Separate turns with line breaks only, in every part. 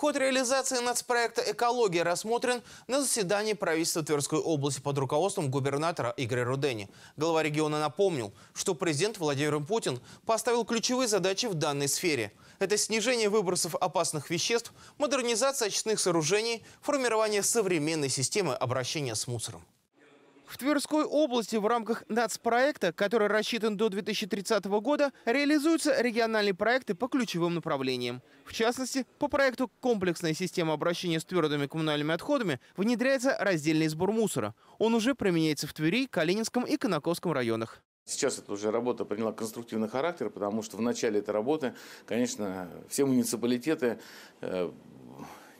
Ход реализации нацпроекта «Экология» рассмотрен на заседании правительства Тверской области под руководством губернатора Игоря Рудени. Глава региона напомнил, что президент Владимир Путин поставил ключевые задачи в данной сфере. Это снижение выбросов опасных веществ, модернизация очистных сооружений, формирование современной системы обращения с мусором. В Тверской области в рамках нацпроекта, который рассчитан до 2030 года, реализуются региональные проекты по ключевым направлениям. В частности, по проекту «Комплексная система обращения с твердыми коммунальными отходами» внедряется раздельный сбор мусора.
Он уже применяется в Твери, Калининском и Конаковском районах. Сейчас эта уже работа приняла конструктивный характер, потому что в начале этой работы, конечно, все муниципалитеты э,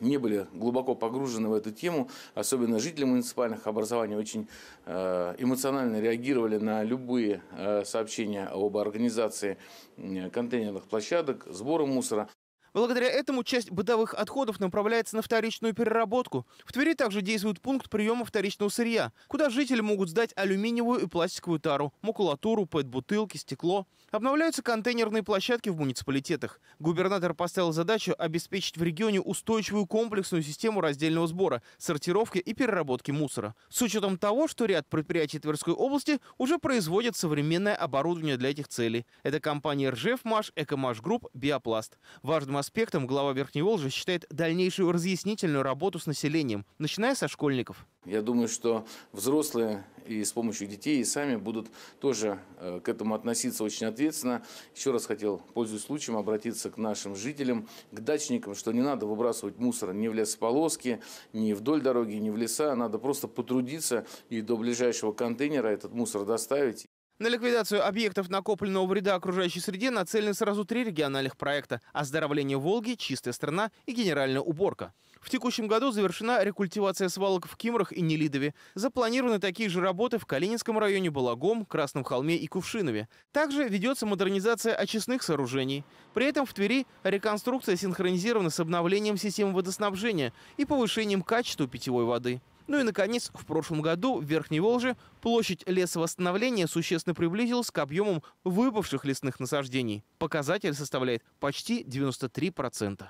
не были глубоко погружены в эту тему, особенно жители муниципальных образований очень э, эмоционально реагировали на любые э, сообщения об организации контейнерных площадок, сбора мусора.
Благодаря этому часть бытовых отходов направляется на вторичную переработку. В Твери также действует пункт приема вторичного сырья, куда жители могут сдать алюминиевую и пластиковую тару, макулатуру, пэт-бутылки, стекло. Обновляются контейнерные площадки в муниципалитетах. Губернатор поставил задачу обеспечить в регионе устойчивую комплексную систему раздельного сбора, сортировки и переработки мусора. С учетом того, что ряд предприятий Тверской области уже производят современное оборудование для этих целей. Это компании «Ржевмаш», «Экомаш Групп», «Биопласт». Важным аспектом глава Верхней Волжи считает дальнейшую разъяснительную работу с населением, начиная со школьников.
Я думаю, что взрослые и с помощью детей и сами будут тоже э, к этому относиться очень ответственно. Еще раз хотел, пользуясь случаем, обратиться к нашим жителям, к дачникам, что не надо выбрасывать мусор ни в лесополоски, ни вдоль дороги, ни в леса. Надо просто потрудиться и до ближайшего контейнера этот мусор доставить.
На ликвидацию объектов накопленного вреда окружающей среде нацелены сразу три региональных проекта – оздоровление Волги, чистая страна и генеральная уборка. В текущем году завершена рекультивация свалок в Кимрах и Нелидове. Запланированы такие же работы в Калининском районе Балагом, Красном холме и Кувшинове. Также ведется модернизация очистных сооружений. При этом в Твери реконструкция синхронизирована с обновлением системы водоснабжения и повышением качества питьевой воды. Ну и, наконец, в прошлом году в Верхней Волже площадь лесовосстановления существенно приблизилась к объемам выпавших
лесных насаждений. Показатель составляет почти 93%.